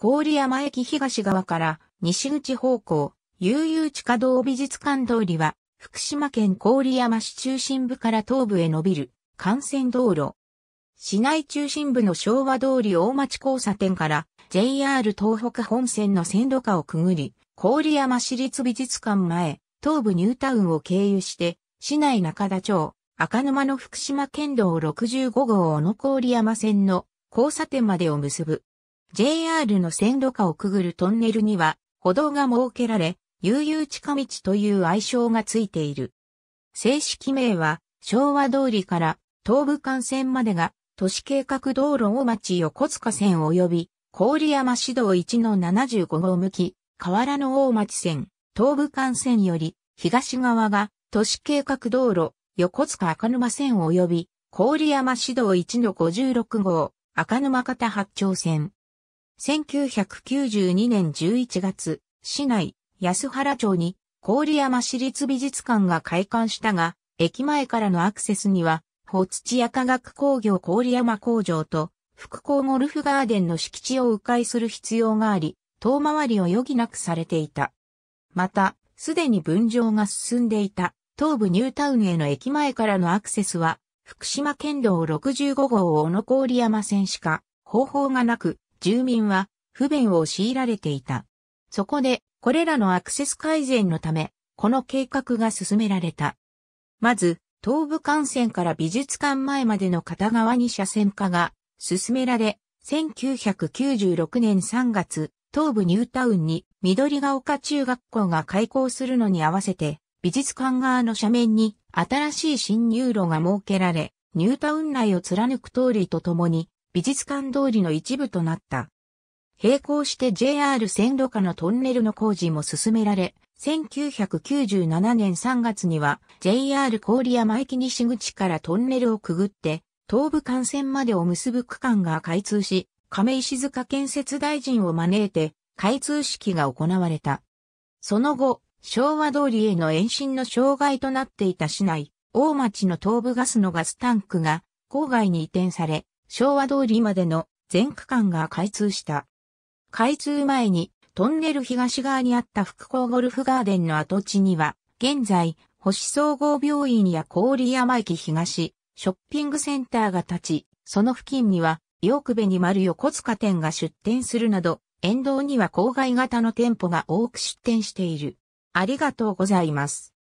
郡山駅東側から西口方向、悠々地下道美術館通りは、福島県郡山市中心部から東部へ伸びる幹線道路。市内中心部の昭和通り大町交差点から JR 東北本線の線路下をくぐり、郡山市立美術館前、東部ニュータウンを経由して、市内中田町、赤沼の福島県道65号小野郡山線の交差点までを結ぶ JR の線路下をくぐるトンネルには歩道が設けられ、悠々近道という愛称がついている。正式名は昭和通りから東武幹線までが都市計画道路大町横塚線及び郡山市道1の75号向き、河原の大町線、東武幹線より東側が都市計画道路横塚赤沼線及び郡山市道1の56号赤沼方八丁線。1992年11月、市内、安原町に、郡山市立美術館が開館したが、駅前からのアクセスには、法土屋化学工業郡山工場と、復興ゴルフガーデンの敷地を迂回する必要があり、遠回りを余儀なくされていた。また、すでに分譲が進んでいた、東部ニュータウンへの駅前からのアクセスは、福島県道65号小野郡山線しか、方法がなく、住民は不便を強いられていた。そこで、これらのアクセス改善のため、この計画が進められた。まず、東武幹線から美術館前までの片側に車線化が進められ、1996年3月、東武ニュータウンに緑が丘中学校が開校するのに合わせて、美術館側の斜面に新しい新入路が設けられ、ニュータウン内を貫く通りとともに、美術館通りの一部となった。並行して JR 線路下のトンネルの工事も進められ、1997年3月には JR 郡山駅西口からトンネルをくぐって、東武幹線までを結ぶ区間が開通し、亀石塚建設大臣を招いて、開通式が行われた。その後、昭和通りへの延伸の障害となっていた市内、大町の東部ガスのガスタンクが郊外に移転され、昭和通りまでの全区間が開通した。開通前にトンネル東側にあった復興ゴルフガーデンの跡地には、現在、星総合病院や郡山駅東、ショッピングセンターが立ち、その付近には、ヨークベに丸横塚店が出店するなど、沿道には郊外型の店舗が多く出店している。ありがとうございます。